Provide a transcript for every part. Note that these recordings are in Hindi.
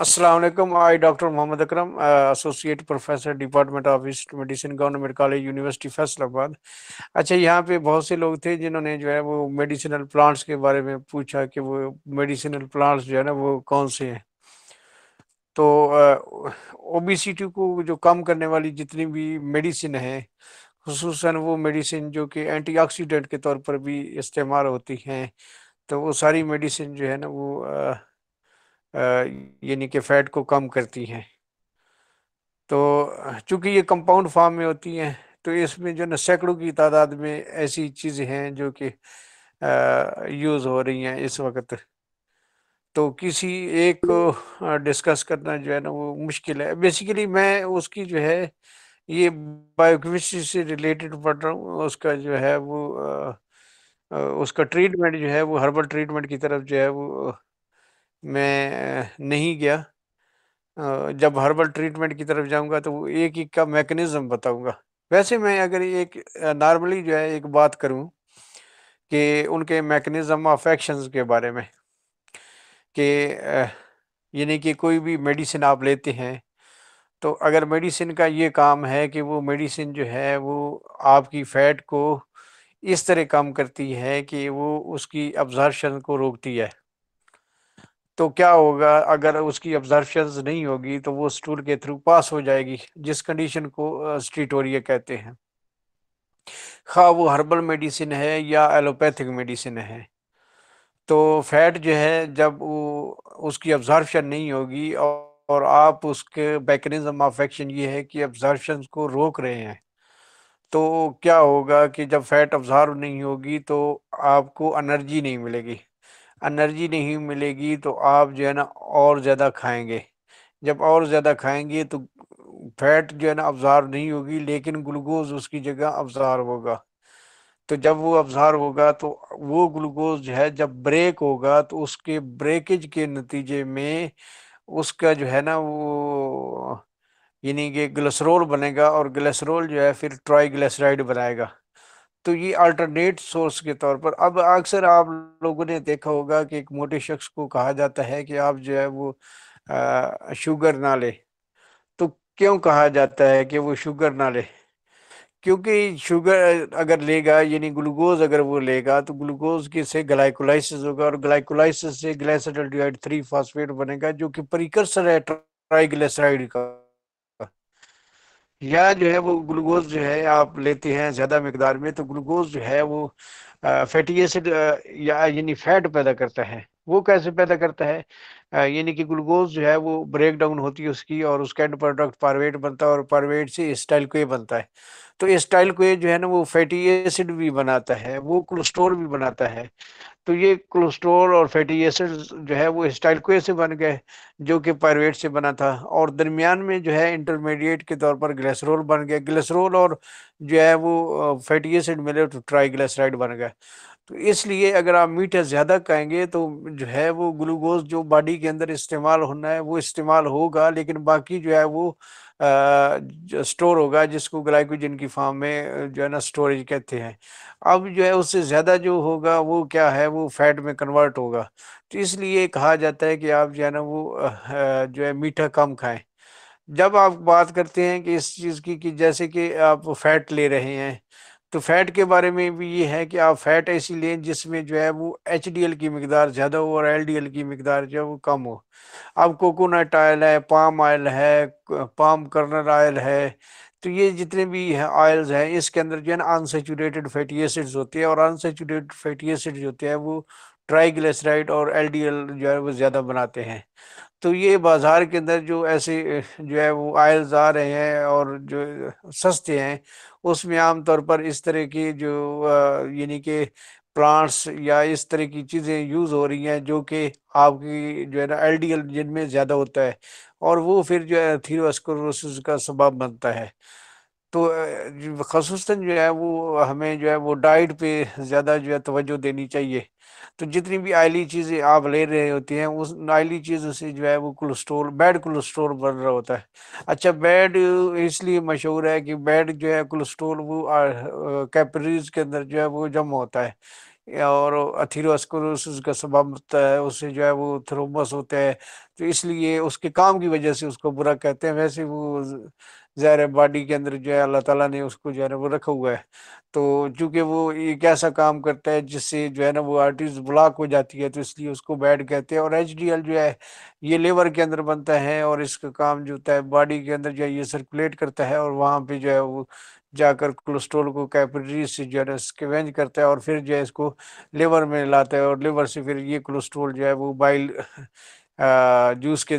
Aslam I doctor Mohammad Akram associate professor department of east medicine government college university Faisalabad अच्छा यहाँ पे बहुत से लोग थे जिन्होंने जो है वो मेडिसिनल प्लांट्स के बारे में पूछा कि वो मेडिसिनल प्लांट्स जो है ना वो कौन से हैं तो ओबिसिटी को जो कम करने वाली जितनी भी मेडिसिन है खसूस वो मेडिसिन जो कि एंटीऑक्सीडेंट के तौर पर भी इस्तेमाल होती हैं तो वो सारी मेडिसिन जो है ना वो आ, यानी कि फैट को कम करती हैं तो चूंकि ये कंपाउंड फॉर्म में होती हैं तो इसमें जो ना सैकड़ों की तादाद में ऐसी चीज़ें हैं जो कि यूज़ हो रही हैं इस वक्त तो किसी एक को डिस्कस करना जो है ना वो मुश्किल है बेसिकली मैं उसकी जो है ये बायोकेमिस्ट्री से रिलेटेड पढ़ रहा हूँ उसका जो है वो उसका ट्रीटमेंट जो है वो हर्बल ट्रीटमेंट की तरफ जो है वो मैं नहीं गया जब हर्बल ट्रीटमेंट की तरफ जाऊंगा तो एक एक का मैकेनिज्म बताऊंगा वैसे मैं अगर एक नॉर्मली जो है एक बात करूं कि उनके मैकेनिज्म ऑफ एक्शन के बारे में कि यानी कि कोई भी मेडिसिन आप लेते हैं तो अगर मेडिसिन का ये काम है कि वो मेडिसिन जो है वो आपकी फैट को इस तरह काम करती है कि वो उसकी ऑब्जर्शन को रोकती है तो क्या होगा अगर उसकी ऑब्जर्वेशन नहीं होगी तो वो स्टूल के थ्रू पास हो जाएगी जिस कंडीशन को स्ट्रीटोरिया कहते हैं खा हाँ, वो हर्बल मेडिसिन है या एलोपैथिक मेडिसिन है तो फैट जो है जब वो उसकी ऑब्जर्वेशन नहीं होगी और आप उसके मैकेनिज्म ऑफ एक्शन ये है कि ऑब्जर्वेशन को रोक रहे हैं तो क्या होगा कि जब फैट ऑब्जर्व नहीं होगी तो आपको एनर्जी नहीं मिलेगी एनर्जी नहीं मिलेगी तो आप जो है ना और ज़्यादा खाएंगे जब और ज़्यादा खाएंगे तो फैट जो है ना अब्जार्व नहीं होगी लेकिन ग्लूकोज उसकी जगह अब्जार्व होगा तो जब वो अब्जार्व होगा तो वो ग्लूकोज जो है जब ब्रेक होगा तो उसके ब्रेकेज के नतीजे में उसका जो है ना वो यानी कि ग्लेसरोल बनेगा और ग्लेसरोल जो है फिर ट्राई ग्लिसराइड बनाएगा तो ये अल्टरनेट सोर्स के तौर पर अब अक्सर आप लोगों ने देखा होगा कि एक मोटे शख्स को कहा जाता है कि आप जो है वो आ, शुगर ना ले तो क्यों कहा जाता है कि वो शुगर ना ले क्योंकि शुगर अगर लेगा यानी ग्लूकोज अगर वो लेगा तो ग्लूकोज के से ग्लाइकोलाइसिस होगा और ग्लाइकोलाइसिस से ग्लाइसटल थ्री फॉस्फेट बनेगा जो कि परिकर्सर है ट्राइग्लिसराइड का या जो है वो ग्लूकोज जो है आप लेते हैं ज़्यादा मकदार में तो ग्लूकोज जो है वो फैटी एसिड या यानी फैट पैदा करता है वो कैसे पैदा करता है यानी कि ग्लूकोज जो है वो ब्रेक डाउन होती है उसकी और उसका एंड प्रोडक्ट पारवेट बनता है और पारवेट से स्टाइल को बनता है तो एस्टाइल को जो है ना वो फैटी एसिड भी बनाता है वो कोलेस्ट्रोल भी बनाता है तो ये कोलेस्ट्रोल और फैटी एसिड जो है वो स्टाइल को से बन गए जो कि पायरेट से बना था और दरमियान में जो है इंटरमीडिएट के तौर पर ग्लेसरोल बन गया ग्लेसरोल और जो है वो फैटी एसिड मिले तो ट्राईग्लिसराइड बन गए तो इसलिए अगर आप मीठा ज़्यादा खाएंगे तो जो है वो ग्लूकोज जो बॉडी के अंदर इस्तेमाल होना है वो इस्तेमाल होगा लेकिन बाकी जो है वो स्टोर होगा जिसको ग्लाइकोजन की फॉर्म में जो है ना स्टोरेज कहते हैं अब जो है उससे ज़्यादा जो होगा वो क्या है वो फैट में कन्वर्ट होगा तो इसलिए कहा जाता है कि आप जो है ना वो जो है मीठा कम खाएं जब आप बात करते हैं कि इस चीज़ की कि जैसे कि आप फैट ले रहे हैं तो फैट के बारे में भी ये है कि आप फैट ऐसी लें जिसमें जो है वो एच की मकदार ज़्यादा हो और एल की मकदार जो है वो कम हो अब कोकोनट ऑयल है पाम ऑयल है पाम कर्नर ऑयल है तो ये जितने भी ऑयल्स हैं इसके अंदर जो है ना अनसेचूरेटेड फैटी एसिड्स होते हैं और अनसेचूरेटेड फैटी एसिड्स होते हैं वो ट्राईग्लिसराइड और एलडीएल जो है वो ज़्यादा बनाते हैं तो ये बाज़ार के अंदर जो ऐसे जो है वो आयल्स आ रहे हैं और जो सस्ते हैं उसमें आम तौर पर इस तरह की जो यानी कि प्लांट्स या इस तरह की चीज़ें यूज़ हो रही हैं जो कि आपकी जो है ना एल डी एल जिनमें ज़्यादा होता है और वो फिर जो है थीरोस्कोरोस का सबब बनता है तो खसूस जो है वो हमें जो है वो डाइट पे ज़्यादा जो है तवज्जो देनी चाहिए तो जितनी भी आयली चीज़ें आप ले रहे होती हैं उस आयली चीज़ों से जो है वो कोलेस्ट्रोल बैड कोलेस्ट्रोल बन रहा होता है अच्छा बैड इसलिए मशहूर है कि बैड जो है कोलेस्ट्रोल वो कैपरीज के अंदर जो है वो जम होता है और अथीरोस्क्रोसिस का सबब होता है उससे जो है वो थ्रोमस होता है तो इसलिए उसके काम की वजह से उसको बुरा कहते हैं वैसे वो ज़हर बॉडी के अंदर जो है अल्लाह ताला ने उसको जो है ना वो रखा हुआ है तो चूंकि वो एक ऐसा काम करता है जिससे जो है ना वो आर्टरीज ब्लॉक हो जाती है तो इसलिए उसको बैड कहते हैं और एच जो है ये लेवर के अंदर बनता है और इसका काम जो होता है बॉडी के अंदर जो है ये सर्कुलेट करता है और वहाँ पे जो है वो जाकर कोलेस्ट्रोल को कैपिलरी से जो है स्केवेंज करता है और फिर जो है इसको लिवर में लाता है और लिवर से फिर ये कोलेस्ट्रोल जो है वो बाइल जूस के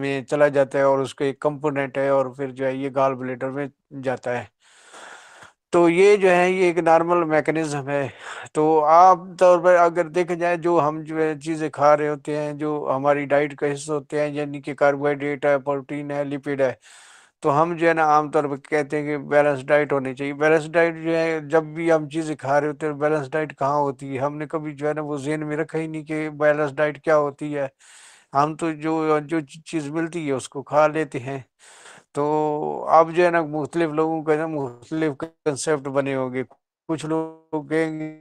में चला जाता है और उसका एक कंपोनेंट है और फिर जो है ये गाल ब्लेडर में जाता है तो ये जो है ये एक नॉर्मल मैकेनिज्म है तो आप तौर पर अगर देखा जाए जो हम जो है चीज़ें खा रहे होते हैं जो हमारी डाइट का हिस्सा होते हैं यानी कि कार्बोहाइड्रेट है प्रोटीन है लिपिड है तो हम जो है ना आमतौर पर कहते हैं कि बैलेंस डाइट होनी चाहिए बैलेंस डाइट जो है जब भी हम चीज़ें खा रहे होते हैं बैलेंस तो डाइट कहाँ होती है हमने कभी जो है ना वो जहन में रखा ही नहीं कि बैलेंस डाइट क्या होती है हम तो जो जो चीज़ मिलती है उसको खा लेते हैं तो अब जो है ना मुख्तलिफ लोगों के ना मुख्तलिफ कंसेप्ट बने होंगे कुछ लोग कहेंगे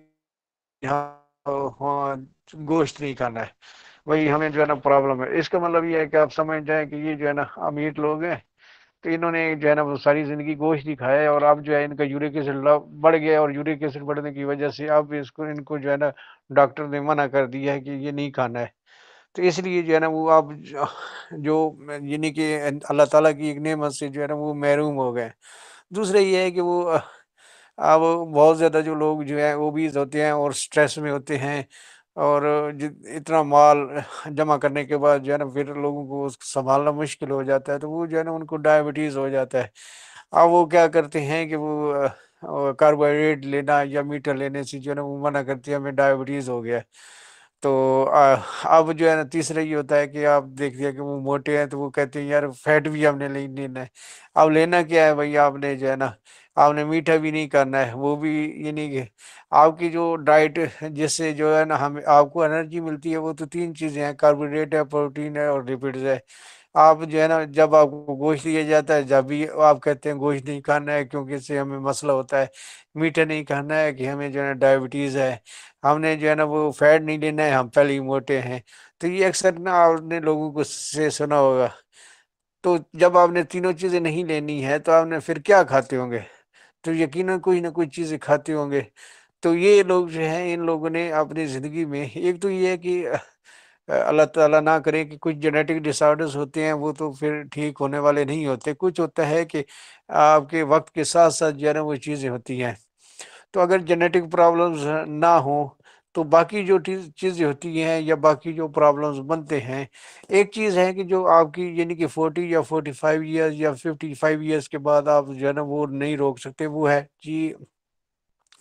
हाँ गोश्त नहीं खाना है वही हमें जो है ना प्रॉब्लम है इसका मतलब ये है कि आप समझ जाए कि ये जो है ना अमीर लोग हैं तो इन्होंने जो है ना वो सारी ज़िंदगी गोश्त ही खाया और अब जो है इनका यूरिक एसिड बढ़ गया और यूरिक एसिड बढ़ने की वजह से अब इसको इनको जो है ना डॉक्टर ने मना कर दिया है कि ये नहीं खाना है तो इसलिए जो है ना वो अब जो यानी कि अल्लाह ताला की एक नेमत से जो है ना वो महरूम हो गए दूसरा ये है कि वो अब बहुत ज़्यादा जो लोग जो है ओबीज होते हैं और स्ट्रेस में होते हैं और इतना माल जमा करने के बाद जो है ना फिर लोगों को उसको संभालना मुश्किल हो जाता है तो वो जो है ना उनको डायबिटीज़ हो जाता है अब वो क्या करते हैं कि वो कार्बोहाइड्रेट लेना या मीठा लेने से जो है ना वो मना करती है हमें डायबिटीज़ हो गया तो अब जो है ना तीसरा ये होता है कि आप देख दिया कि वो मोटे हैं तो वो कहते हैं यार फैट भी हमने लेना है अब लेना क्या है भाई आपने जो है ना आपने मीठा भी नहीं करना है वो भी ये नहीं आपकी जो डाइट जिससे जो है ना हमें आपको एनर्जी मिलती है वो तो तीन चीज़ें हैं कार्बोहाइड्रेट है प्रोटीन है और लिपिड्स है आप जो है ना जब आपको गोश्त दिया जाता है जब भी आप कहते हैं गोश्त नहीं खाना है क्योंकि इससे हमें मसला होता है मीठा नहीं खाना है कि हमें जो है ना डायबिटीज़ है हमने जो है ना वो फैट नहीं लेना है हम पहले ही मोटे हैं तो ये अक्सर ना आपने लोगों को से सुना होगा तो जब आपने तीनों चीज़ें नहीं लेनी है तो आपने फिर क्या खाते होंगे तो यकीन कोई ना कोई चीज़ें खाते होंगे तो ये लोग जो हैं इन लोगों ने अपनी ज़िंदगी में एक तो ये है कि अल्लाह ताला ना करे कि कुछ जेनेटिक डिसऑर्डर्स होते हैं वो तो फिर ठीक होने वाले नहीं होते कुछ होता है कि आपके वक्त के साथ साथ जो है ना वो चीज़ें होती हैं तो अगर जेनेटिक प्रॉब्लम्स ना हो तो बाकी जो चीज़ें होती हैं या बाकी जो प्रॉब्लम्स बनते हैं एक चीज़ है कि जो आपकी यानी कि 40 या 45 फाइव ईयर्स या 55 फाइव ईयर्स के बाद आप जो है ना वो नहीं रोक सकते वो है कि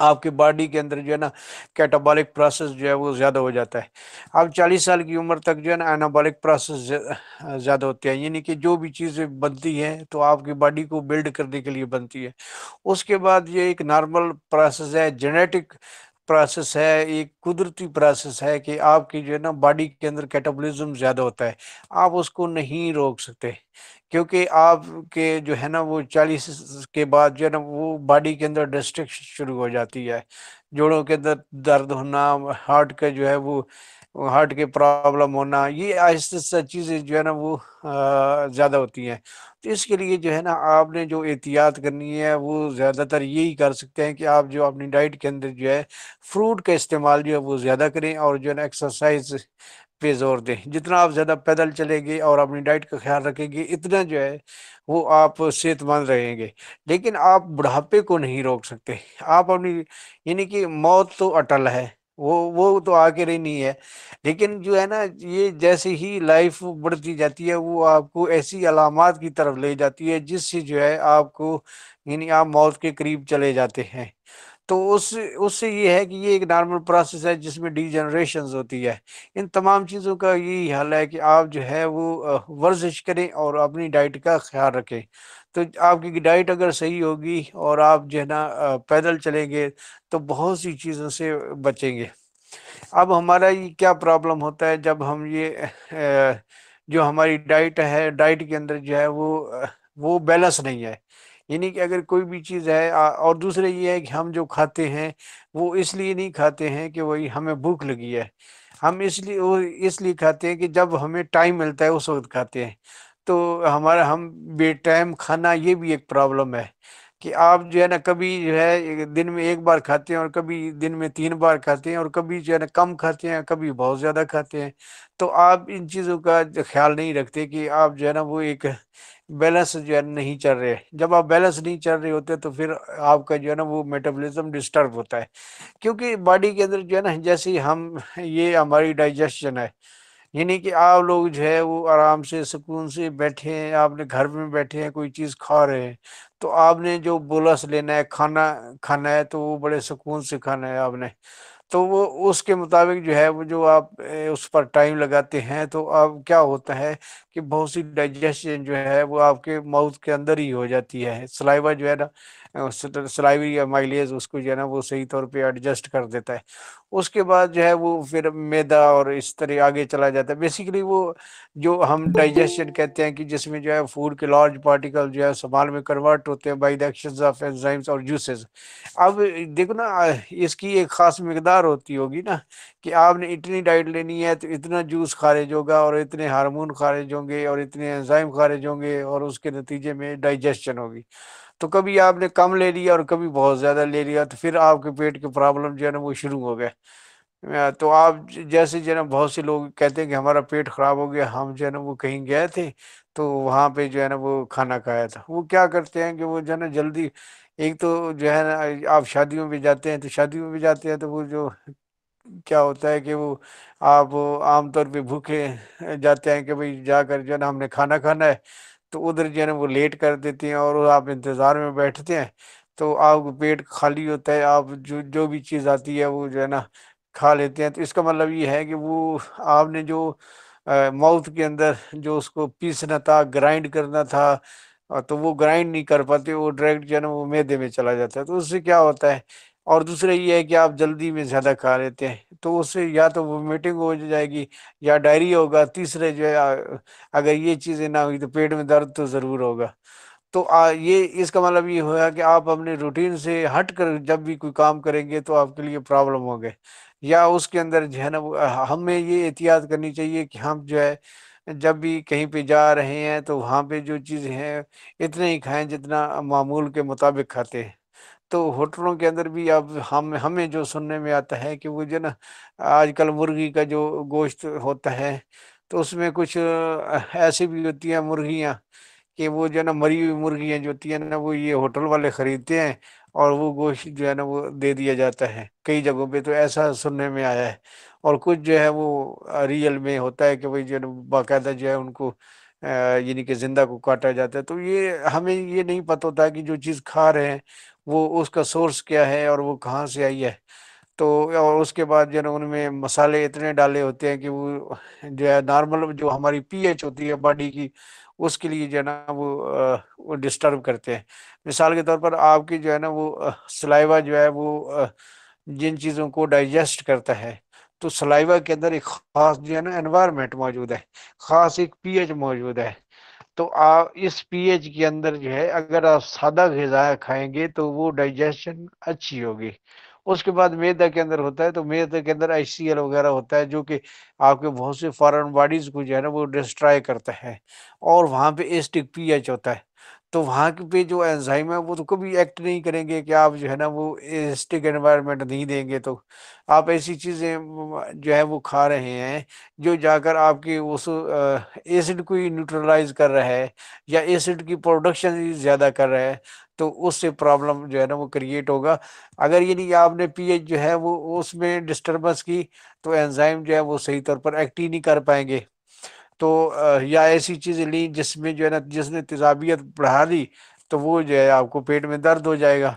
आपके बॉडी के अंदर जो है ना कैटाबॉलिक प्रोसेस जो है वो ज़्यादा हो जाता है आप 40 साल की उम्र तक जो है ना एनाबॉलिक प्रोसेस ज़्यादा होते हैं यानी कि जो भी चीज़ें बनती हैं तो आपकी बॉडी को बिल्ड करने के लिए बनती है उसके बाद ये एक नॉर्मल प्रोसेस है जेनेटिक प्रोसेस है एक कुदरती प्रोसेस है कि आपकी जो है ना बॉडी के अंदर कैटाबॉलिज्म ज़्यादा होता है आप उसको नहीं रोक सकते क्योंकि आपके जो है ना वो चालीस के बाद जो है ना वो बॉडी के अंदर डिस्ट्रक्शन शुरू हो जाती है जोड़ों के अंदर दर्द होना हार्ट का जो है वो हार्ट के प्रॉब्लम होना ये आहिस्ता आहिस्ता चीज़ें जो है ना वो ज़्यादा होती हैं तो इसके लिए जो है ना आपने जो एहतियात करनी है वो ज़्यादातर यही कर सकते हैं कि आप जो अपनी डाइट के अंदर जो है फ्रूट का इस्तेमाल जो है वो ज़्यादा करें और जो है ना एक्सरसाइज पे जोर दें जितना आप ज़्यादा पैदल चलेंगे और अपनी डाइट का ख्याल रखेंगे इतना जो है वो आप सेहतमंद रहेंगे लेकिन आप बुढ़ापे को नहीं रोक सकते आप अपनी यानी कि मौत तो अटल है वो वो तो आखिर ही नहीं है लेकिन जो है ना ये जैसे ही लाइफ बढ़ती जाती है वो आपको ऐसी अलामत की तरफ ले जाती है जिससे जो है आपको यानी आप मौत के करीब चले जाते हैं तो उस उससे ये है कि ये एक नॉर्मल प्रोसेस है जिसमें डी जनरेशन होती है इन तमाम चीज़ों का यही हाल है कि आप जो है वो वर्जिश करें और अपनी डाइट का ख्याल रखें तो आपकी डाइट अगर सही होगी और आप जो है ना पैदल चलेंगे तो बहुत सी चीज़ों से बचेंगे अब हमारा ये क्या प्रॉब्लम होता है जब हम ये जो हमारी डाइट है डाइट के अंदर जो है वो वो बैलेंस नहीं है यानी कि अगर कोई भी चीज़ है और दूसरे ये है कि हम जो खाते हैं वो इसलिए नहीं खाते हैं कि वही हमें भूख लगी है हम इसलिए वो इसलिए खाते हैं कि जब हमें टाइम मिलता है उस वक्त खाते हैं तो हमारा हम बेटाइम खाना ये भी एक प्रॉब्लम है कि आप जो है ना कभी जो है दिन में एक बार खाते हैं और कभी दिन में तीन बार खाते हैं और कभी जो है ना कम खाते हैं कभी बहुत ज़्यादा खाते हैं तो आप इन चीज़ों का ख्याल नहीं रखते कि आप जो है ना वो एक बैलेंस जो है नहीं चल रहे जब आप बैलेंस नहीं चल रहे होते तो फिर आपका जो है ना वो मेटाबॉलिज्म डिस्टर्ब होता है क्योंकि बॉडी के अंदर जो है ना जैसे हम ये हमारी डाइजेशन है यानी कि आप लोग जो है वो आराम से सुकून से बैठे हैं आपने घर में बैठे हैं कोई चीज़ खा रहे हैं तो आपने जो बोलस लेना है खाना खाना है तो वो बड़े सुकून से खाना है आपने तो वो उसके मुताबिक जो है वो जो आप उस पर टाइम लगाते हैं तो अब क्या होता है कि बहुत सी डाइजेशन जो है वो आपके माउथ के अंदर ही हो जाती है सलाइवा जो है ना सलाइवरी या माइलेज उसको जो है ना वो सही तौर पे एडजस्ट कर देता है उसके बाद जो है वो फिर मैदा और इस तरह आगे चला जाता है बेसिकली वो जो हम डाइजेशन कहते हैं कि जिसमें जो है फूड के लार्ज पार्टिकल जो है सामान में कन्वर्ट होते हैं by the action of enzymes और जूसेस अब देखो ना इसकी एक ख़ास मकदार होती होगी ना कि आपने इतनी डाइट लेनी है तो इतना जूस खारिज होगा और इतने हारमोन खारिज होंगे और इतने एंजाइम खारिज होंगे और उसके नतीजे में डाइजेशन होगी तो कभी आपने कम ले लिया और कभी बहुत ज़्यादा ले लिया तो फिर आपके पेट के प्रॉब्लम जो है ना वो शुरू हो गए तो आप जैसे जो है ना बहुत से लोग कहते हैं कि हमारा पेट ख़राब हो गया हम जो है ना वो कहीं गए थे तो वहाँ पे जो है ना वो खाना खाया था वो क्या करते हैं कि वो जो है ना जल्दी एक तो जो है ना आप शादियों में जाते हैं तो शादियों में जाते हैं तो वो जो क्या होता है कि वो आप आमतौर पर भूखे जाते हैं कि भाई जाकर जो है ना हमने खाना खाना है तो उधर जो है ना वो लेट कर देते हैं और आप इंतज़ार में बैठते हैं तो आपको पेट खाली होता है आप जो जो भी चीज़ आती है वो जो है ना खा लेते हैं तो इसका मतलब ये है कि वो आपने जो माउथ के अंदर जो उसको पीसना था ग्राइंड करना था तो वो ग्राइंड नहीं कर पाते वो डायरेक्ट जो है ना वो मैदे में चला जाता है तो उससे क्या होता है और दूसरा ये है कि आप जल्दी में ज़्यादा खा लेते हैं तो उससे या तो वो मीटिंग हो जाएगी या डायरी होगा तीसरे जो है अगर ये चीज़ें ना हुई तो पेट में दर्द तो ज़रूर होगा तो आ, ये इसका मतलब ये होगा कि आप अपने रूटीन से हट कर जब भी कोई काम करेंगे तो आपके लिए प्रॉब्लम हो गए या उसके अंदर जो है ना हमें ये एहतियात करनी चाहिए कि हम जो है जब भी कहीं पे जा रहे हैं तो वहाँ पे जो चीज़ें हैं इतने ही खाएं जितना मामूल के मुताबिक खाते हैं तो होटलों के अंदर भी अब हम हमें जो सुनने में आता है कि वो जो ना आजकल मुर्गी का जो गोश्त होता है तो उसमें कुछ ऐसी भी होती हैं मुर्गियाँ कि वो जो है ना मरी हुई मुर्गियाँ जो होती है ना वो ये होटल वाले ख़रीदते हैं और वो गोश्त जो है ना वो दे दिया जाता है कई जगहों पे तो ऐसा सुनने में आया है और कुछ जो है वो रियल में होता है कि भाई जो है बाकायदा जो है उनको यानी कि ज़िंदा को काटा जाता है तो ये हमें ये नहीं पता होता कि जो चीज़ खा रहे हैं वो उसका सोर्स क्या है और वो कहाँ से आई है तो और उसके बाद जो है उनमें मसाले इतने डाले होते हैं कि वो जो है नॉर्मल जो हमारी पीएच होती है बॉडी की उसके लिए जो है ना वो, वो डिस्टर्ब करते हैं मिसाल के तौर पर आपकी जो है ना वो सलाइवा जो है वो जिन चीज़ों को डाइजेस्ट करता है तो सलाइवा के अंदर एक ख़ास जो है ना एनवायरमेंट मौजूद है ख़ास एक पीएच मौजूद है तो आप इस पीएच के अंदर जो है अगर आप सादा गजा खाएंगे तो वो डाइजेशन अच्छी होगी उसके बाद मैदा के अंदर होता है तो मैदा के अंदर आई वगैरह होता है जो कि आपके बहुत से फॉरन बॉडीज़ को जो है ना वो डिस्ट्रॉय करता है और वहाँ पे एस्टिक पीएच होता है तो वहाँ पे जो एंजाइम है वो तो कभी एक्ट नहीं करेंगे कि आप जो है ना वो एसिटिक एनवायरनमेंट नहीं देंगे तो आप ऐसी चीज़ें जो है वो खा रहे हैं जो जाकर आपके उस एसिड को ही न्यूट्रलाइज कर रहा है या एसिड की प्रोडक्शन ही ज़्यादा कर रहा है तो उससे प्रॉब्लम जो है ना वो क्रिएट होगा अगर ये नहीं आपने पीएच जो है वो उसमें डिस्टर्बेंस की तो एंजाइम जो है वो सही तौर पर एक्ट ही नहीं कर पाएंगे तो या ऐसी चीज़ें ली जिसमें जो है ना जिसने तेजाबियत बढ़ा दी तो वो जो है आपको पेट में दर्द हो जाएगा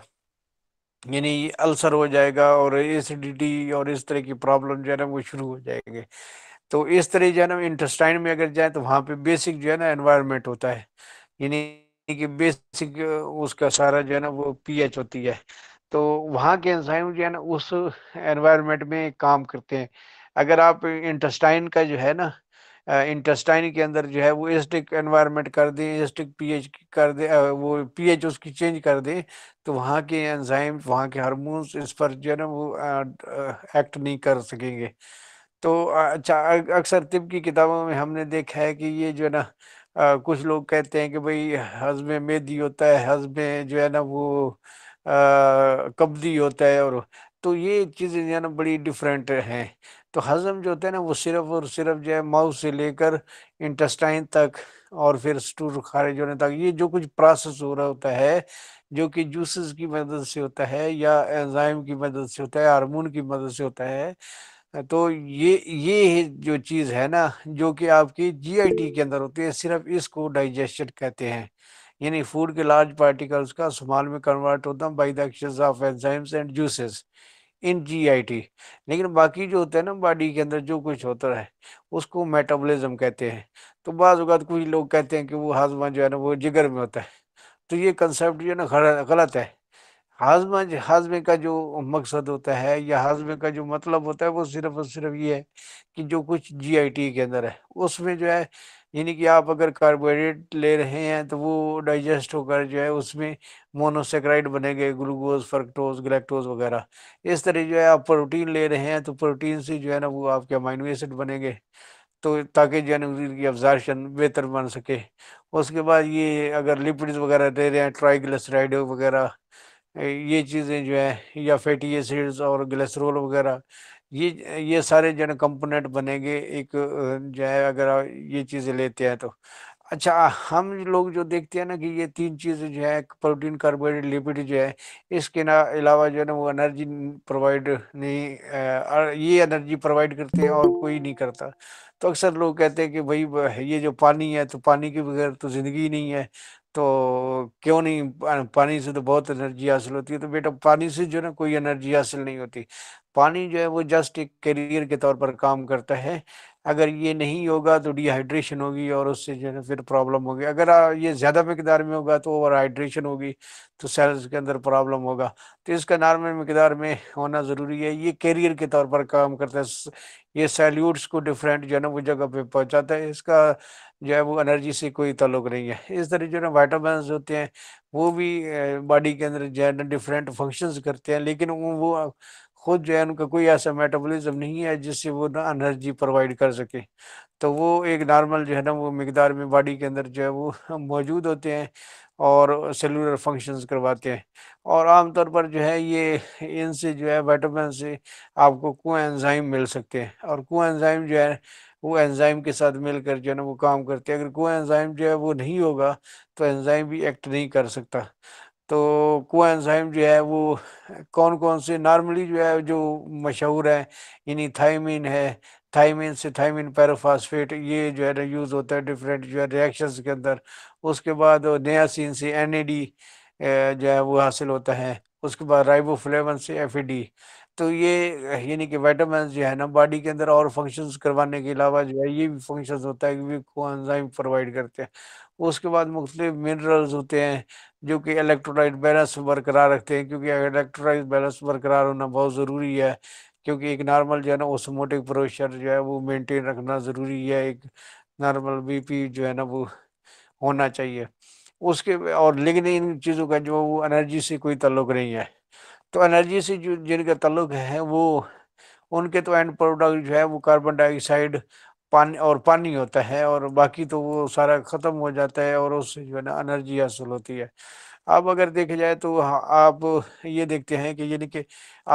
यानी अल्सर हो जाएगा और एसिडिटी और इस तरह की प्रॉब्लम जो है ना वो शुरू हो जाएंगे तो इस तरह जो है ना इंटेस्टाइन में अगर जाए तो वहाँ पे बेसिक जो है ना एनवायरमेंट होता है यानी कि बेसिक उसका सारा जो है ना वो पीएच होती है तो वहाँ के एंजाइम जो है ना उस एनवायरमेंट में काम करते हैं अगर आप इंटस्टाइन का जो है ना इंटेस्टाइन के अंदर जो है वो एस्टिक एनवायरनमेंट कर दें एसिडिक पीएच कर दे वो पीएच उसकी चेंज कर दें तो वहाँ के एंजाइम वहाँ के हार्मोन्स इस पर जो है ना वो एक्ट नहीं कर सकेंगे तो अच्छा अक्सर तिब की किताबों में हमने देखा है कि ये जो है ना आ, कुछ लोग कहते हैं कि भाई हजम मेदी होता है हजम जो है ना वो कब्जी होता है और तो ये चीज़ें जो है ना बड़ी डिफरेंट हैं तो हज़म जो होता है ना वो सिर्फ और सिर्फ जो है माउथ से लेकर इंटेस्टाइन तक और फिर स्टूर खारिज होने तक ये जो कुछ प्रोसेस हो रहा होता है जो कि जूसेस की मदद से होता है या एंजाइम की मदद से होता है हारमोन की मदद से होता है तो ये ये जो चीज़ है ना जो कि आपकी जीआईटी के अंदर होती है सिर्फ इसको डाइजेस्ट कहते हैं यानी फूड के लार्ज पार्टिकल्स का सुमाल में कन्वर्ट होता है by the of enzymes and juices in GIT लेकिन बाकी जो होता है ना बॉडी के अंदर जो कुछ होता है उसको मेटाबॉलिज्म कहते हैं तो बाज़ कुछ लोग कहते हैं कि वो हाजमा जो है ना वो जिगर में होता है तो ये कंसेप्ट जो है ना गलत है हाजमा हाजमे का जो मकसद होता है या हाजमे का जो मतलब होता है वो सिर्फ और सिर्फ ये है कि जो कुछ जीआईटी के अंदर है उसमें जो है यानी कि आप अगर कार्बोहाइड्रेट ले रहे हैं तो वो डाइजेस्ट होकर जो है उसमें मोनोसेक्राइड बनेंगे ग्लूकोज फ्रक्टोज गलेक्टोज वगैरह इस तरह जो है आप प्रोटीन ले रहे हैं तो प्रोटीन से जो है ना वो आपके अमाइनो एसिड बनेंगे तो ताकि जो है ना अफजारशन बेहतर बन सके उसके बाद ये अगर लिपिड्स वगैरह दे रहे हैं ट्राइग्लिसराइड वगैरह ये चीज़ें जो है या फैटी एसिड्स और ग्लेसरोल वगैरह ये ये सारे जो कंपोनेंट बनेंगे एक जो है अगर ये चीज़ें लेते हैं तो अच्छा हम लोग जो देखते हैं ना कि ये तीन चीज़ें जो है प्रोटीन कार्बोहाइड्रेट लिपिड जो है इसके ना अलावा जो है ना वो एनर्जी प्रोवाइड नहीं ये एनर्जी प्रोवाइड करते हैं और कोई नहीं करता तो अक्सर लोग कहते हैं कि भाई ये जो पानी है तो पानी के बगैर तो ज़िंदगी नहीं है तो क्यों नहीं पानी से तो बहुत एनर्जी हासिल होती है तो बेटा पानी से जो ना कोई एनर्जी हासिल नहीं होती पानी जो है वो जस्ट एक कैरियर के तौर पर काम करता है अगर ये नहीं होगा तो डिहाइड्रेशन होगी और उससे जो है फिर प्रॉब्लम होगी अगर ये ज़्यादा मकदार में होगा तो ओवर हाइड्रेशन होगी तो सेल्स के अंदर प्रॉब्लम होगा तो इसका नॉर्मल मकदार में होना ज़रूरी है ये कैरियर के तौर पर काम करता है ये सैल्यूट्स को डिफरेंट जो है ना वो जगह पे पहुंचाता है इसका जो है वो एनर्जी से कोई तल्लुक नहीं है इस तरह जो है ना वाइटामिन होते हैं वो भी बॉडी के अंदर जो है ना डिफरेंट फंक्शंस करते हैं लेकिन वो खुद जो है उनका कोई ऐसा मेटाबॉलिज्म नहीं है जिससे वो ना एनर्जी प्रोवाइड कर सके तो वो एक नॉर्मल जो है ना वो मकदार में बॉडी के अंदर जो है वो मौजूद होते हैं और सेलुलर फंक्शंस करवाते हैं और आमतौर पर जो है ये इनसे जो है वाइटामिन से आपको को एंजाइम मिल सकते हैं और को एंजाइम जो है वो एंजाइम के साथ मिलकर जो है ना वो काम करते हैं अगर को एंजाइम जो है वो नहीं होगा तो एंजाइम भी एक्ट नहीं कर सकता तो कोएंजाइम जो है वो कौन कौन से नॉर्मली जो है जो मशहूर है यानी थाइमिन है थाइमिन से थाइमिन पैरोफास्फेट ये जो है ना यूज़ होता है डिफरेंट जो है रिएक्शन के अंदर उसके बाद नयासिन से डी जो है वो हासिल होता है उसके बाद राइबोफ्लेवन से डी तो ये यानी कि वाइटामिन जो है ना बॉडी के अंदर और फंक्शंस करवाने के अलावा जो है ये भी फंक्शंस होता है कि कोएंजाइम प्रोवाइड करते हैं उसके बाद मुख्तलिफ मिनरल्स होते हैं जो कि इलेक्ट्रोलाइट बैलेंस बरकरार रखते हैं क्योंकि इलेक्ट्रोलाइट बैलेंस बरकरार होना बहुत ज़रूरी है क्योंकि एक नॉर्मल जो है ना ओसमोटिक प्रेशर जो है वो मेंटेन रखना ज़रूरी है एक नॉर्मल बीपी जो है ना वो होना चाहिए उसके और लेकिन इन चीज़ों का जो वो एनर्जी से कोई तल्लुक नहीं है तो एनर्जी से जो जिनका तल्लुक है वो उनके तो एंड प्रोडक्ट जो है वो कार्बन डाइऑक्साइड पानी और पानी होता है और बाकी तो वो सारा ख़त्म हो जाता है और उससे जो है ना एनर्जी हासिल होती है अब अगर देखा जाए तो आप ये देखते हैं कि यानी कि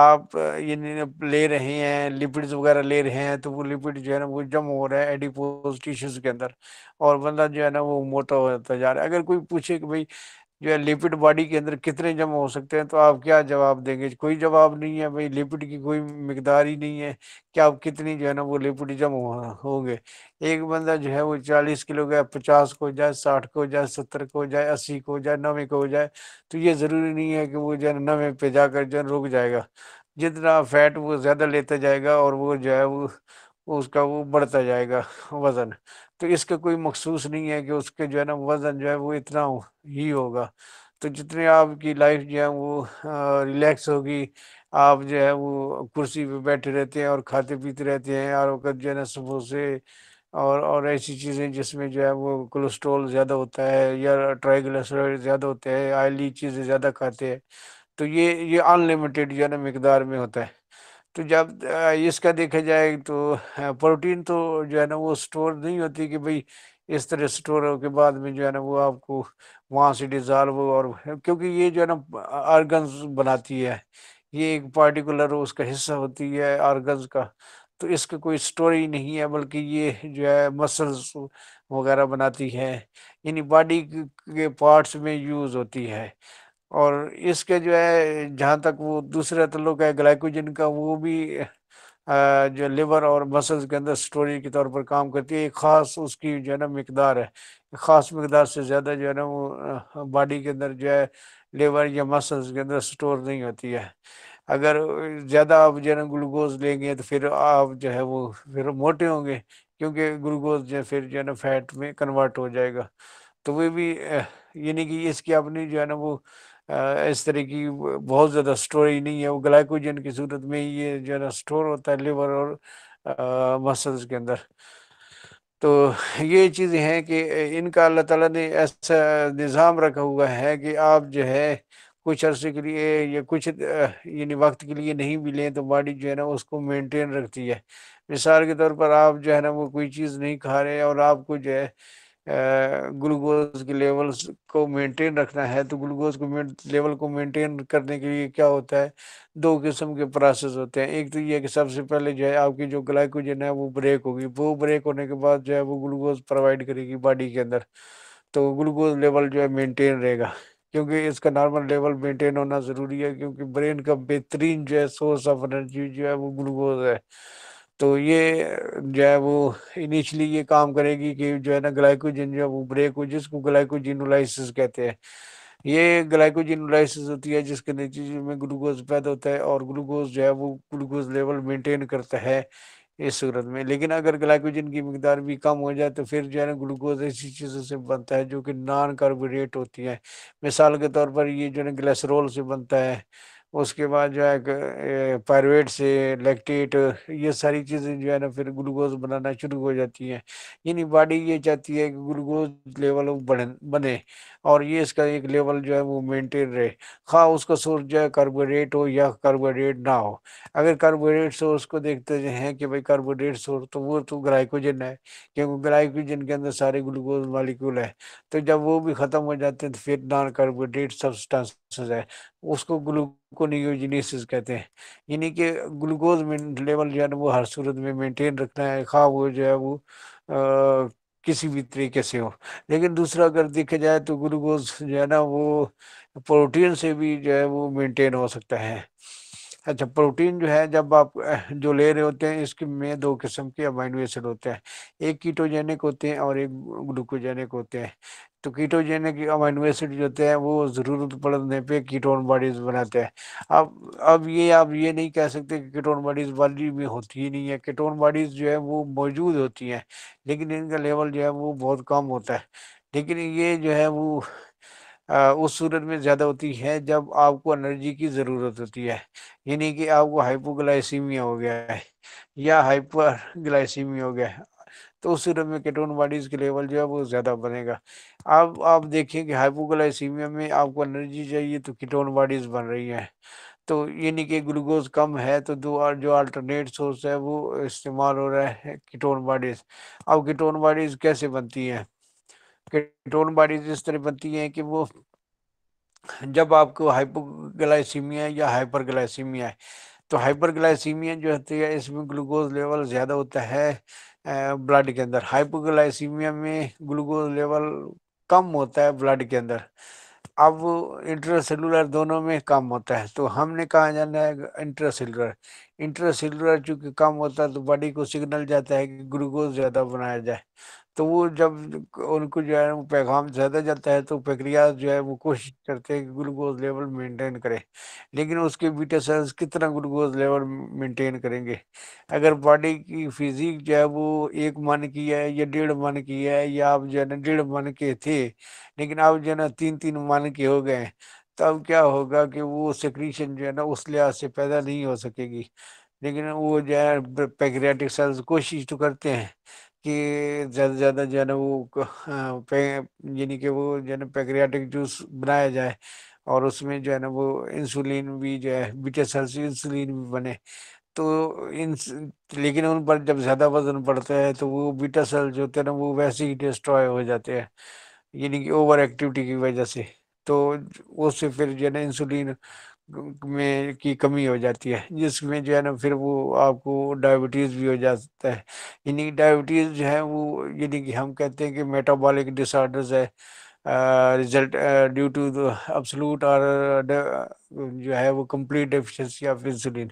आप ये ले रहे हैं लिपिड्स वगैरह ले रहे हैं तो वो लिपिड जो है ना वो जम हो रहा है एडिपोज टिश्यूज के अंदर और बंदा जो है ना वो मोटा होता जा रहा है अगर कोई पूछे कि भाई जो है लिपिड बॉडी के अंदर कितने जमा हो सकते हैं तो आप क्या जवाब देंगे कोई जवाब नहीं है भाई लिपिड की कोई मकदार ही नहीं है कि आप कितनी जो है ना वो लिपिड जमा होंगे एक बंदा जो है वो चालीस किलो का पचास को जाए साठ को जाए सत्तर को जाए अस्सी को जाए नवे को जाए तो ये ज़रूरी नहीं है कि वो जो है नवे पे जाकर जो है रुक जाएगा जितना फैट वो ज़्यादा लेता जाएगा और वो जो है वो उसका वो बढ़ता जाएगा वज़न तो इसका कोई मखसूस नहीं है कि उसके जो है ना वज़न जो है वो इतना ही होगा तो जितने आपकी लाइफ जो है वो रिलैक्स होगी आप जो है वो कुर्सी पे बैठे रहते हैं और खाते पीते रहते हैं हर वक्त जो है ना समोसे और और ऐसी चीज़ें जिसमें जो है वो कोलेस्ट्रोल ज़्यादा होता है या ट्राइग्लिसराइड ज़्यादा होते हैं आयली चीज़ें ज़्यादा खाते हैं तो ये ये अनलिमिटेड जो है ना मकदार में होता है तो जब इसका देखा जाए तो प्रोटीन तो जो है ना वो स्टोर नहीं होती कि भाई इस तरह स्टोर के बाद में जो है ना वो आपको वहाँ से डिज़ाल्व और क्योंकि ये जो है ना आर्गन्स बनाती है ये एक पार्टिकुलर उसका हिस्सा होती है आर्गन्स का तो इसका कोई स्टोरी नहीं है बल्कि ये जो है मसल्स वगैरह बनाती है यानी बॉडी के पार्ट्स में यूज़ होती है और इसके जो है जहाँ तक वो दूसरा तल्लुक है ग्लाइकोजन का वो भी जो लिवर और मसल्स के अंदर स्टोरेज के तौर पर काम करती है एक ख़ास उसकी जो है ना मकदार है ख़ास मकदार से ज़्यादा जो है ना वो बॉडी के अंदर जो है लिवर या मसल्स के अंदर स्टोर नहीं होती है अगर ज़्यादा आप जो है ना ग्लूकोज लेंगे तो फिर आप जो है वो फिर मोटे होंगे क्योंकि ग्लूकोज जो फिर जो है ना फैट में कन्वर्ट हो जाएगा तो वे भी यानी कि इसकी अपनी जो है ना वो इस तरह की बहुत ज़्यादा स्टोरेज नहीं है वो ग्लाइकोजन की सूरत में ये जो है ना स्टोर होता है लिवर और मसल्स के अंदर तो ये चीज़ें हैं कि इनका अल्लाह ताला ने ऐसा निज़ाम रखा हुआ है कि आप जो है कुछ अरसे के लिए या कुछ यानी वक्त के लिए नहीं भी लें तो बॉडी जो है ना उसको मेंटेन रखती है मिसाल के तौर पर आप जो है ना वो कोई चीज़ नहीं खा रहे और आपको जो है ग्लूकोज के लेवल्स को मेंटेन रखना है तो ग्लूकोज को लेवल को मेंटेन करने के लिए क्या होता है दो किस्म के प्रोसेस होते हैं एक तो ये कि सबसे पहले जो है आपकी जो ग्लाइकोजन है वो ब्रेक होगी वो ब्रेक होने के बाद जो है वो ग्लूकोज प्रोवाइड करेगी बॉडी के अंदर तो ग्लूकोज लेवल जो है मेनटेन रहेगा क्योंकि इसका नॉर्मल लेवल मेंटेन होना ज़रूरी है क्योंकि ब्रेन का बेहतरीन जो है सोर्स ऑफ एनर्जी जो है वो ग्लूकोज है तो ये जो है वो इनिशली ये काम करेगी कि जो है ना ग्लाइकोजिन जो है वो ब्रेक हो जिसको ग्लाइकोजिनोलाइसिस कहते हैं ये ग्लाइकोजिनोलाइसिस होती है जिसके नतीजे में ग्लूकोज पैदा होता है और ग्लूकोज जो है वो ग्लूकोज लेवल मेंटेन करता है इस सूरत में लेकिन अगर ग्लाइकोजन की मकदार भी कम हो जाए तो फिर जो है ना ग्लूकोज ऐसी चीज़ों से बनता है जो कि नॉन कार्बोरेट होती है मिसाल के तौर पर ये जो है ना ग्लेसरोल से बनता है उसके बाद जो है पायरुवेट से लैक्टेट ये सारी चीज़ें जो है ना फिर ग्लूकोज बनाना शुरू हो जाती हैं यानी बॉडी ये चाहती है कि ग्लूकोज लेवल बढ़े बने और ये इसका एक लेवल जो है वो मेंटेन रहे खा हाँ, उसका सोर्स जो है कार्बोरेट हो या कार्बोरेट ना हो अगर कार्बोरेट सोर्स को देखते हैं कि भाई कार्बोरेट सोर्स तो वो तो ग्लाइकोजन है क्योंकि ग्लाइकोजन के अंदर सारे ग्लूकोज मालिक्यूल है तो जब वो भी ख़त्म हो जाते हैं तो फिर नॉन कार्बोरेट सब्सटेंसेस है उसको ग्लूकोनियोजिनेसिस कहते हैं यानी कि ग्लूकोज लेवल जो है ना वो हर सूरत में मेंटेन रखना है खा वो जो है वो आ, किसी भी तरीके से हो लेकिन दूसरा अगर देखा जाए तो ग्लूकोज जो है ना वो प्रोटीन से भी जो है वो मेंटेन हो सकता है अच्छा प्रोटीन जो है जब आप जो ले रहे होते हैं इसके में दो किस्म के अमाइनो एसिड होते हैं एक कीटोजेनिक होते हैं और एक ग्लूकोजेनिक होते हैं तो कीटोजेनिक अमाइनो एसिड जो होते हैं वो ज़रूरत पड़ने पे कीटोन बॉडीज बनाते हैं अब अब ये आप ये नहीं कह सकते कि कीटोन बॉडीज वाली में होती ही नहीं है कीटोन बॉडीज़ जो है वो मौजूद होती हैं लेकिन इनका लेवल जो है वो बहुत कम होता है लेकिन ये जो है वो आ, उस सूरत में ज़्यादा होती है जब आपको एनर्जी की ज़रूरत होती है यानी कि आपको हाइपोग्लाइसीमिया हो गया है या हाइपर ग्लाइसीमिया हो गया है तो उस सीरम में कीटोन बॉडीज़ के लेवल जो है वो ज़्यादा बनेगा अब आप देखें कि हाइपोगलाइसीमिया में आपको एनर्जी चाहिए तो कीटोन बॉडीज़ बन रही हैं तो यानी कि ग्लूकोज कम है तो दो जो अल्टरनेट सोर्स है वो इस्तेमाल हो रहा है कीटोन बॉडीज़ अब कीटोन बॉडीज़ कैसे बनती हैं कीटोन बॉडीज़ इस तरह बनती हैं कि वो जब आपको हाइपोग्लाइसीमिया या हाइपरग्लाइसीमिया है तो हाइपरग्लाइसीमिया जो होती है इसमें ग्लूकोज लेवल ज़्यादा होता है ब्लड के अंदर हाइपोग्लाइसीमिया में ग्लूकोज लेवल कम होता है ब्लड के अंदर अब इंट्रासेलुलर दोनों में कम होता है तो हमने कहा जाना है इंट्रासेलुलर इंट्रासेलुलर चूंकि कम होता है तो बॉडी को सिग्नल जाता है कि ग्लूकोज ज़्यादा बनाया जाए तो वो जब उनको जो है वो पैगाम ज़्यादा जाता है तो प्रक्रिया जो है वो कोशिश करते हैं कि ग्लूकोज लेवल मेंटेन करें लेकिन उसके बीटा सेल्स कितना ग्लूकोज लेवल मेंटेन करेंगे अगर बॉडी की फिजिक जो है वो एक मन की है या डेढ़ मन की है या आप जो है ना डेढ़ मन के थे लेकिन आप जो है ना तीन तीन मन के हो गए तब क्या होगा कि वो सिक्रीशन जो है ना उस लिहाज से पैदा नहीं हो सकेगी लेकिन वो जो है पैक्रियाटिक सेल्स कोशिश तो करते हैं कि ज़्यादा से ज़्यादा जो है ना वो यानी कि वो जो है ना जूस बनाया जाए और उसमें जो है ना वो इंसुलिन भी जो है बीटा सेल्स इंसुलिन भी बने। तो इन लेकिन उन पर जब ज़्यादा वज़न बढ़ता है तो वो बीटा सेल जो होते हैं ना वो वैसे ही डिस्ट्रॉय हो जाते हैं, यानी कि ओवर एक्टिविटी की वजह से। तो उससे फिर जो है ना इंसुलिन में की कमी हो जाती है जिसमें जो है ना फिर वो आपको डायबिटीज़ भी हो जाता है यानी डायबिटीज़ जो है वो यानी कि हम कहते हैं कि मेटाबॉलिक डिसऑर्डर्स है result due to the absolute और जो है वो कंप्लीट डेफिशिएंसी ऑफ इंसुलिन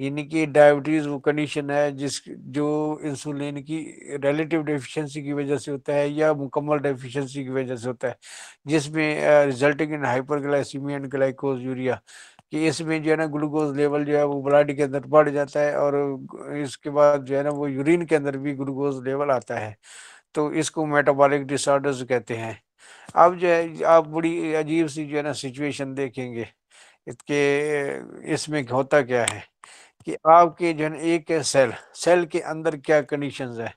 यानी कि डायबिटीज़ वो कंडीशन है जिस जो इंसुलिन की रिलेटिव डेफिशिएंसी की वजह से होता है या मुकम्मल डेफिशिएंसी की वजह से होता है जिसमें resulting in hyperglycaemia and glycosuria कि इसमें जो है ना ग्लूकोज लेवल जो है वो ब्लड के अंदर बढ़ जाता है और इसके बाद जो है ना वो यूरिन के अंदर भी ग्लूकोज लेवल आता है तो इसको मेटाबॉलिक डिसऑर्डर्स कहते हैं अब जो है आप बड़ी अजीब सी जो है ना सिचुएशन देखेंगे इसके इसमें होता क्या है कि आपके जो है एक है सेल सेल के अंदर क्या कंडीशंस है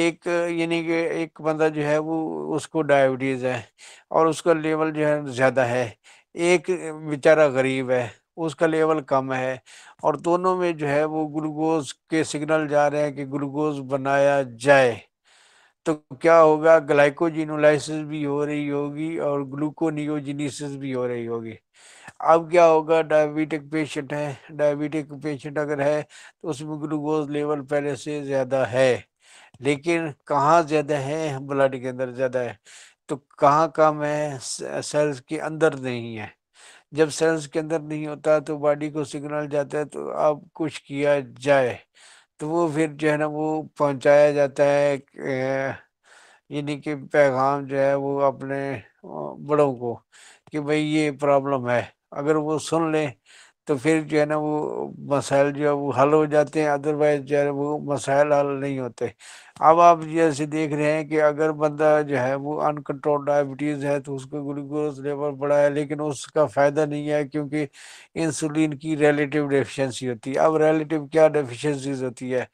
एक यानी कि एक बंदा जो है वो उसको डायबिटीज़ है और उसका लेवल जो है ज़्यादा है एक बेचारा गरीब है उसका लेवल कम है और दोनों में जो है वो ग्लूकोज के सिग्नल जा रहे हैं कि ग्लूकोज बनाया जाए तो क्या होगा ग्लाइकोजिनोलाइसिस भी हो रही होगी और ग्लूकोनियोजिनिस भी हो रही होगी अब क्या होगा डायबिटिक पेशेंट है डायबिटिक पेशेंट अगर है तो उसमें ग्लूकोज लेवल पहले से ज़्यादा है लेकिन कहाँ ज़्यादा है ब्लड के अंदर ज़्यादा है तो कहाँ कम है सेल्स के अंदर नहीं है जब सेल्स के अंदर नहीं होता तो बॉडी को सिग्नल जाता है तो अब कुछ किया जाए तो वो फिर जो है ना वो पहुंचाया जाता है यानी कि पैगाम जो है वो अपने बड़ों को कि भाई ये प्रॉब्लम है अगर वो सुन लें तो फिर जो है ना वो मसाइल जो है वो हल हो जाते हैं अदरवाइज जो है वो मसाइल हल नहीं होते अब आप जैसे देख रहे हैं कि अगर बंदा जो है वो अनकंट्रोल डायबिटीज़ है तो उसका ग्लूकोज लेवल बढ़ा है लेकिन उसका फ़ायदा नहीं है क्योंकि इंसुलिन की रिलेटिव डेफिशिएंसी होती है अब रिलेटिव क्या डेफिशिएंसीज होती है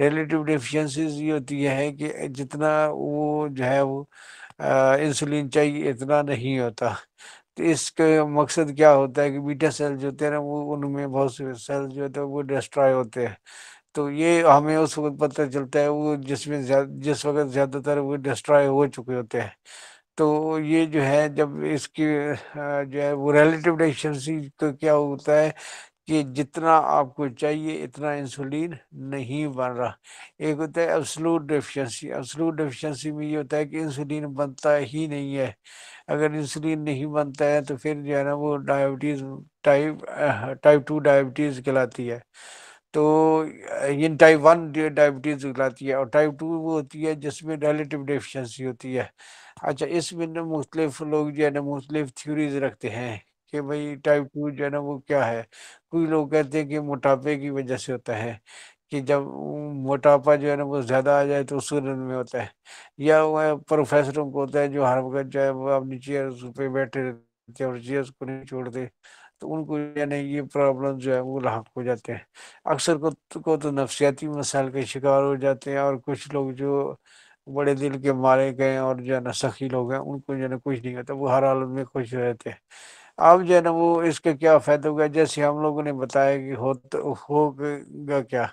रिलेटिव डेफिशिएंसीज ये होती है कि जितना वो जो है वो इंसुलिन चाहिए इतना नहीं होता तो इसका मकसद क्या होता है कि बीटा सेल जो होते हैं ना वो उनमें बहुत से सेल जो होते हैं वो डिस्ट्रॉय होते हैं तो ये हमें उस वक्त पता चलता है वो जिसमें जिस वक्त ज़्यादातर वो डिस्ट्रॉय हो चुके होते हैं तो ये जो है जब इसकी जो है वो रिलेटिव डेफिशिएंसी तो क्या होता है कि जितना आपको चाहिए इतना इंसुलिन नहीं बन रहा एक होता है एब्सलूट डेफिशिएंसी एब्सलूट डेफिशिएंसी में ये होता है कि इंसुलिन बनता ही नहीं है अगर इंसुलिन नहीं बनता है तो फिर जो है ना वो diabetes type type two diabetes कहलाती है तो ये टाइप वन डायबिटीज़ कहलाती है और टाइप टू वो होती है जिसमें रिलेटिव डिफिशेंसी होती है अच्छा इसमें ना मुख्तलिफ लोग जो है ना मुख्तलिफ थ्योरीज रखते हैं कि भाई टाइप टू जो है ना वो क्या है कुछ लोग कहते हैं कि मोटापे की वजह से होता है कि जब मोटापा जो है ना वो ज़्यादा आ जाए तो सूरन में होता है या वह प्रोफेसरों को होता है जो हर वक्त जो है वो अपनी चेयर पे बैठे रहते हैं और चेयर को नहीं छोड़ते तो उनको यानी ये प्रॉब्लम जो है वो लाक हो जाते हैं अक्सर को तो, को तो नफसियाती मसाइल के शिकार हो जाते हैं और कुछ लोग जो बड़े दिल के मारे गए और जो है ना सखी लोग हैं उनको जो है ना कुछ नहीं होता वो हर हालत में खुश रहते हैं अब जो है ना वो इसका क्या फ़ायदा होगा जैसे हम लोगों ने बताया कि हो तो होगा क्या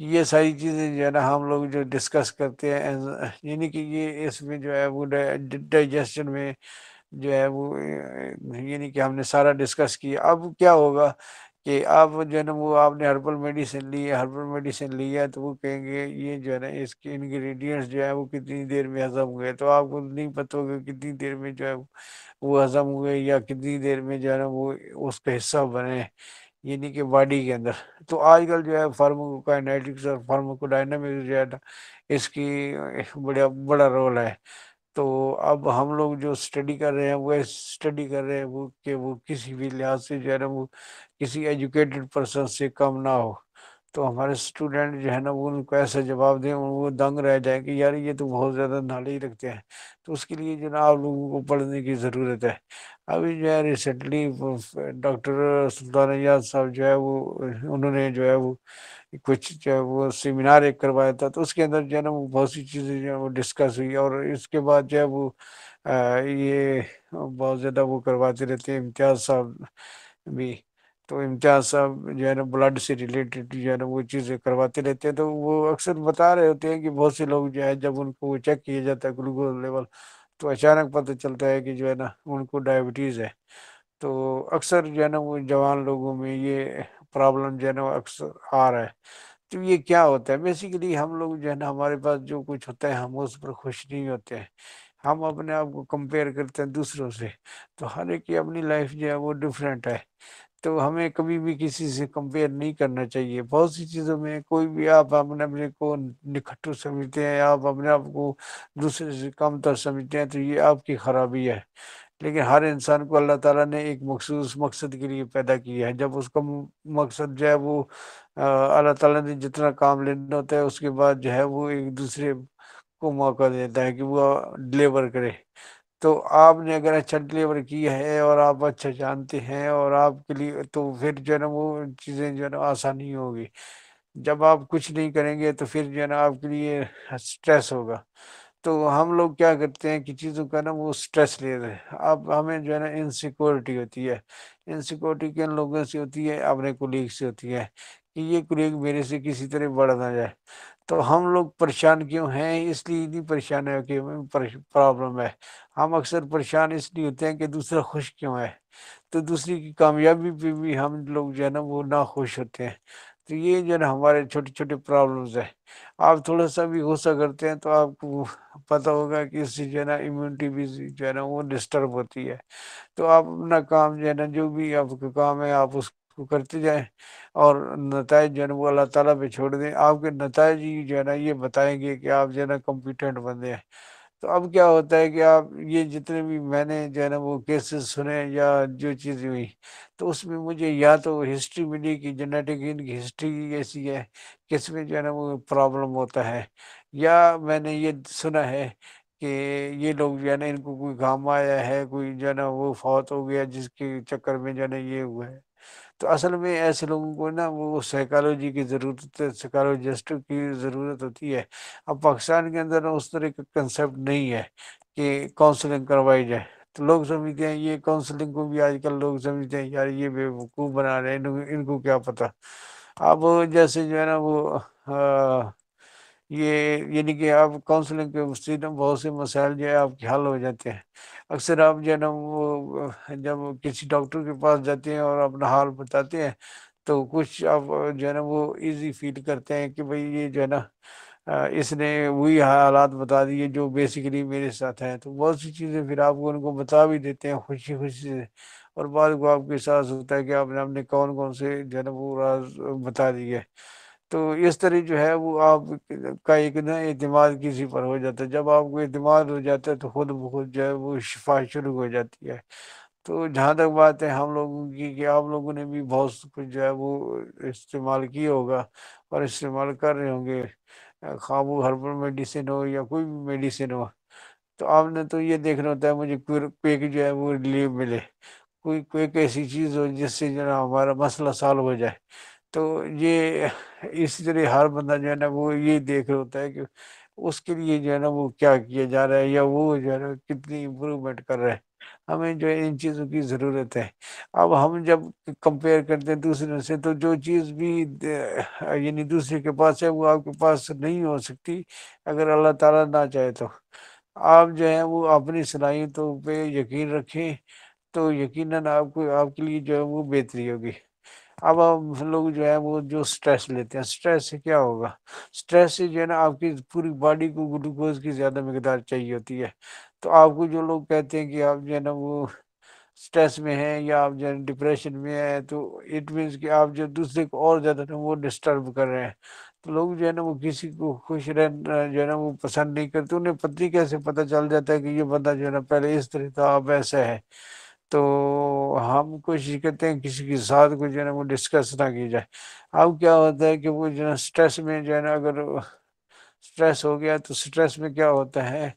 ये सारी चीज़ें जो है ना हम लोग जो डिस्कस करते हैं यानी कि ये इसमें जो है वो डाइजेशन में जो है वो यानी कि हमने सारा डिस्कस किया अब क्या होगा कि अब जो है ना वो आपने हर्बल मेडिसिन ली है हर्बल मेडिसिन ली है तो वो कहेंगे ये जो है ना इसके इंग्रेडिएंट्स जो है वो कितनी देर में हजम हुए तो आपको तो नहीं पता होगा कितनी देर में जो है वो हजम हुए या कितनी देर में जो है ना वो उसका हिस्सा बने यानी कि बॉडी के अंदर तो आजकल जो है फार्माकोकाइनेटिक्स और फार्माकोडायनामिक्स जो है ना इसकी बड़ा बड़ा रोल है तो अब हम लोग जो स्टडी कर रहे हैं वो स्टडी कर रहे हैं वो कि वो किसी भी लिहाज से जो है ना वो किसी एजुकेटेड पर्सन से कम ना हो तो हमारे स्टूडेंट जो है ना वो उनको ऐसा जवाब दें वो दंग रह जाए कि यार ये तो बहुत ज़्यादा नाले ही रखते हैं तो उसके लिए जो ना आप लोगों को पढ़ने की ज़रूरत है अभी जो है रिसेंटली डॉक्टर सुल्तान याद साहब जो है वो उन्होंने जो है वो कुछ जो है वो सेमिनार एक करवाया था तो उसके अंदर जो है ना वो बहुत सी चीज़ें जो है वो डिस्कस हुई और इसके बाद जो है वो ये बहुत ज़्यादा वो करवाते रहते हैं इम्तियाज़ साहब भी तो इम्तियाज़ साहब जो है ना ब्लड से रिलेटेड जो है ना वो चीज़ें करवाते रहते हैं तो वो अक्सर बता रहे होते हैं कि बहुत से लोग जो है जब उनको चेक किया जाता है ग्लूकोज लेवल तो अचानक पता चलता है कि जो है ना उनको डायबिटीज़ है तो अक्सर जो है ना वो जवान लोगों में ये प्रॉब्लम जो है ना अक्सर आ रहा है तो ये क्या होता है बेसिकली हम लोग जो है ना हमारे पास जो कुछ होता है हम उस पर खुश नहीं होते हैं हम अपने आप को कंपेयर करते हैं दूसरों से तो हर एक की अपनी लाइफ जो है वो डिफरेंट है तो हमें कभी भी किसी से कंपेयर नहीं करना चाहिए बहुत सी चीज़ों में कोई भी आप अपने अपने को निकट्टू समझते हैं आप अपने आप को दूसरे से कमतर समझते हैं तो ये आपकी खराबी है लेकिन हर इंसान को अल्लाह ताला ने एक मखसूस मकसद के लिए पैदा किया है जब उसका मकसद जो है वो अल्लाह ताला ने जितना काम लेना होता है उसके बाद जो है वो एक दूसरे को मौका देता है कि वो डिलीवर करे तो आपने अगर अच्छा डिलीवर किया है और आप अच्छा जानते हैं और आपके लिए तो फिर जो है ना वो चीज़ें जो है ना आसानी होगी जब आप कुछ नहीं करेंगे तो फिर जो है ना आपके लिए स्ट्रेस होगा तो हम लोग क्या करते हैं कि चीज़ों का ना वो स्ट्रेस ले रहे हैं अब हमें जो है ना इनसिक्योरिटी होती है इनसिक्योरिटी किन लोगों से होती है अपने कुलीग से होती है कि ये कुलीग मेरे से किसी तरह बढ़ ना जाए तो हम लोग परेशान क्यों हैं इसलिए नहीं परेशान है कि प्रॉब्लम है हम अक्सर परेशान इसलिए होते हैं कि दूसरा खुश क्यों है तो दूसरी की कामयाबी पे भी हम लोग जो है ना वो ना खुश होते हैं तो ये जो ना हमारे छोटे छोटे प्रॉब्लम्स हैं आप थोड़ा सा भी गुस्सा करते हैं तो आपको पता होगा कि इससे जो है ना इम्यूनिटी भी जो है ना वो डिस्टर्ब होती है तो आप अपना काम जो है ना जो भी आपका काम है आप उसको करते जाएं और नतज जो है वो अल्लाह ताला पे छोड़ दें आपके नतज ही जो है ना ये बताएंगे कि आप जो है ना कम्पिटेंट बंदे हैं तो अब क्या होता है कि आप ये जितने भी मैंने जो है ना वो केसेस सुने या जो चीज़ें हुई तो उसमें मुझे या तो हिस्ट्री मिली कि जेनेटिक इनकी हिस्ट्री ऐसी है किस में जो है ना वो प्रॉब्लम होता है या मैंने ये सुना है कि ये लोग जो है ना इनको कोई घाम आया है कोई जो है ना वो फौत हो गया जिसके चक्कर में जो है ना ये हुआ है तो असल में ऐसे लोगों को ना वो साइकोलॉजी की ज़रूरत साइकोलॉजिस्ट की ज़रूरत होती है अब पाकिस्तान के अंदर उस तरह का कंसेप्ट नहीं है कि काउंसलिंग करवाई जाए तो लोग समझते हैं ये काउंसलिंग को भी आजकल लोग समझते हैं यार ये बेवकूफ़ बना रहे हैं इनको क्या पता अब जैसे जो है ना वो आ, ये यानी कि आप काउंसलिंग के मुस्तिन बहुत से मसाइल जो है आपके हल हो जाते हैं अक्सर आप जो है ना वो जब किसी डॉक्टर के पास जाते हैं और अपना हाल बताते हैं तो कुछ आप जो है ना वो इजी फील करते हैं कि भाई ये जो है ना इसने वही हालात बता दिए जो बेसिकली मेरे साथ हैं तो बहुत सी चीज़ें फिर आपको उनको बता भी देते हैं खुशी खुशी से और बाद को आपको एहसास होता है कि आपने अपने कौन कौन से जो है ना वो राज बता दिए तो इस तरह जो है वो आप का एक ना अतमाद किसी पर हो जाता है जब आपको अतमाद हो जाता है तो खुद ब खुद जो है वो शिफा शुरू हो जाती है तो जहाँ तक बात है हम लोगों की कि आप लोगों ने भी बहुत कुछ जो है वो इस्तेमाल किया होगा और इस्तेमाल कर रहे होंगे खाबो हर्बल मेडिसिन हो या कोई भी मेडिसिन हो तो आपने तो ये देखना होता है मुझे क्विक जो है वो रिलीव मिले कोई क्विक ऐसी चीज़ हो जिससे जो हमारा मसला सॉल्व हो जाए तो ये इस जरिए हर बंदा जो है ना वो ये देख रहा होता है कि उसके लिए जो है ना वो क्या किया जा रहा है या वो जो है ना कितनी इम्प्रूवमेंट कर रहा है हमें जो है इन चीज़ों की ज़रूरत है अब हम जब कंपेयर करते हैं दूसरे से तो जो चीज़ भी यानी दूसरे के पास है वो आपके पास नहीं हो सकती अगर अल्लाह ताला ना चाहे तो आप जो है वो अपनी सलाहियतों पे यकीन रखें तो यकीनन आपको आपके लिए जो है वो बेहतरी होगी अब आप लोग जो है वो जो स्ट्रेस लेते हैं स्ट्रेस से क्या होगा स्ट्रेस से जो है ना आपकी पूरी बॉडी को ग्लूकोज की ज़्यादा मकदार चाहिए होती है तो आपको जो लोग कहते हैं कि आप जो है ना वो स्ट्रेस में हैं या आप जो है डिप्रेशन में हैं तो इट मीन्स कि आप जो दूसरे को और ज़्यादा ना वो डिस्टर्ब कर रहे हैं तो लोग जो है ना वो किसी को खुश रहना जो है ना वो पसंद नहीं करते उन्हें पति कैसे पता चल जाता है कि ये बंदा जो है ना पहले इस तरह था अब ऐसा है तो हम कोशिश करते हैं किसी के साथ को जो है ना वो डिस्कस ना की जाए अब क्या होता है कि वो जो है स्ट्रेस में जो है ना अगर स्ट्रेस हो गया तो स्ट्रेस में क्या होता है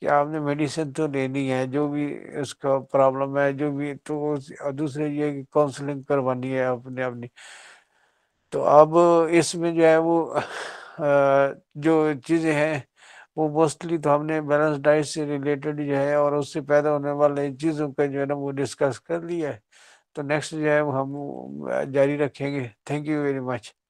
कि आपने मेडिसिन तो लेनी है जो भी उसका प्रॉब्लम है जो भी तो दूसरे ये काउंसलिंग करवानी है अपने अपनी तो अब इसमें जो है वो जो चीज़ें हैं वो मोस्टली तो हमने बैलेंस डाइट से रिलेटेड जो है और उससे पैदा होने वाले चीज़ों का जो है ना वो डिस्कस कर लिया है तो नेक्स्ट जो है हम जारी रखेंगे थैंक यू वेरी मच